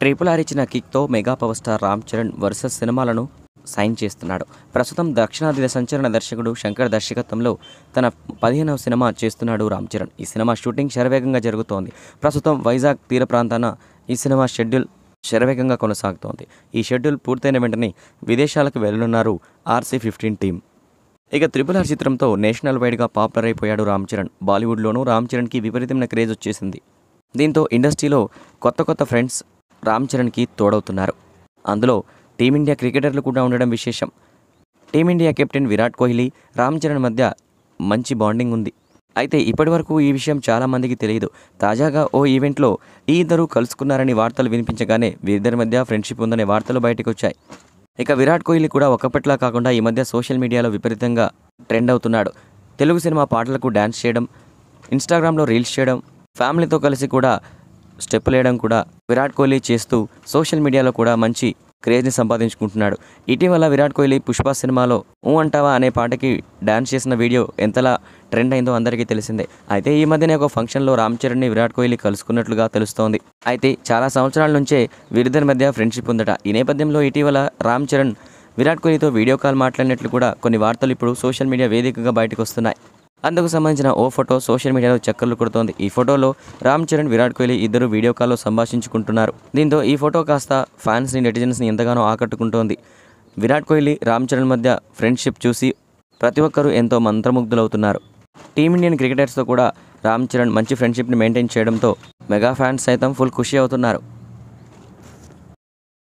triple R ఇచ్చిన కిక్తో mega power star Ram Charan వరుస సినిమాలను సైన్ చేస్తున్నాడు ప్రస్తుతం దక్షిణాది సంచలన దర్శకుడు శంకర్ దర్శకత్వంలో తన పదిహేనవ సినిమా చేస్తున్నాడు రామ్ చరణ్ ఈ సినిమా షూటింగ్ శరవేగంగా జరుగుతోంది ప్రస్తుతం వైజాగ్ తీర ప్రాంతాన ఈ సినిమా షెడ్యూల్ శరవేగంగా కొనసాగుతోంది ఈ షెడ్యూల్ పూర్తయిన వెంటనే విదేశాలకు వెళ్ళనున్నారు ఆర్సీ ఫిఫ్టీన్ టీం ఇక త్రిపుల్ ఆర్ చిత్రంతో నేషనల్ వైడ్గా పాపులర్ అయిపోయాడు రామ్ చరణ్ బాలీవుడ్లోనూ రామ్ చరణ్కి విపరీతమైన క్రేజ్ వచ్చేసింది దీంతో ఇండస్ట్రీలో కొత్త కొత్త ఫ్రెండ్స్ రామ్ చరణ్కి తోడవుతున్నారు అందులో టీమిండియా క్రికెటర్లు కూడా ఉండడం విశేషం టీమిండియా కెప్టెన్ విరాట్ కోహ్లీ రామ్ చరణ్ మధ్య మంచి బాండింగ్ ఉంది అయితే ఇప్పటివరకు ఈ విషయం చాలామందికి తెలియదు తాజాగా ఓ ఈవెంట్లో ఈ ఇద్దరు కలుసుకున్నారని వార్తలు వినిపించగానే వీరిద్దరి మధ్య ఫ్రెండ్షిప్ ఉందనే వార్తలు బయటకు వచ్చాయి ఇక విరాట్ కోహ్లీ కూడా ఒకప్పట్లా కాకుండా ఈ మధ్య సోషల్ మీడియాలో విపరీతంగా ట్రెండ్ అవుతున్నాడు తెలుగు సినిమా పాటలకు డ్యాన్స్ చేయడం ఇన్స్టాగ్రామ్లో రీల్స్ చేయడం ఫ్యామిలీతో కలిసి కూడా స్టెప్పులు వేయడం కూడా విరాట్ కోహ్లీ చేస్తూ సోషల్ మీడియాలో కూడా మంచి క్రేజ్ని సంపాదించుకుంటున్నాడు ఇటీవల విరాట్ కోహ్లీ పుష్ప సినిమాలో ఊ అంటావా అనే పాటకి డాన్స్ చేసిన వీడియో ఎంతలా ట్రెండ్ అయిందో అందరికీ తెలిసిందే అయితే ఈ మధ్యనే ఒక ఫంక్షన్లో రామ్ చరణ్ని విరాట్ కోహ్లీ కలుసుకున్నట్లుగా తెలుస్తోంది అయితే చాలా సంవత్సరాల నుంచే వీరిద్దరి మధ్య ఫ్రెండ్షిప్ ఉందట ఈ నేపథ్యంలో ఇటీవల రామ్ చరణ్ విరాట్ కోహ్లీతో వీడియో కాల్ మాట్లాడినట్లు కూడా కొన్ని వార్తలు ఇప్పుడు సోషల్ మీడియా వేదికగా బయటకు వస్తున్నాయి అందుకు సంబంధించిన ఓ ఫోటో సోషల్ మీడియాలో చక్కర్లు కొడుతోంది ఈ ఫోటోలో రామ్ చరణ్ విరాట్ కోహ్లీ ఇద్దరు వీడియో కాల్లో సంభాషించుకుంటున్నారు దీంతో ఈ ఫోటో కాస్త ఫ్యాన్స్ని నెటిజన్స్ని ఎంతగానో ఆకట్టుకుంటోంది విరాట్ కోహ్లీ రామ్ చరణ్ మధ్య ఫ్రెండ్షిప్ చూసి ప్రతి ఒక్కరూ ఎంతో మంత్రముగ్ధులవుతున్నారు టీమిండియన్ క్రికెటర్స్తో కూడా రామ్ చరణ్ మంచి ఫ్రెండ్షిప్ని మెయింటైన్ చేయడంతో మెగా ఫ్యాన్స్ సైతం ఫుల్ ఖుషి అవుతున్నారు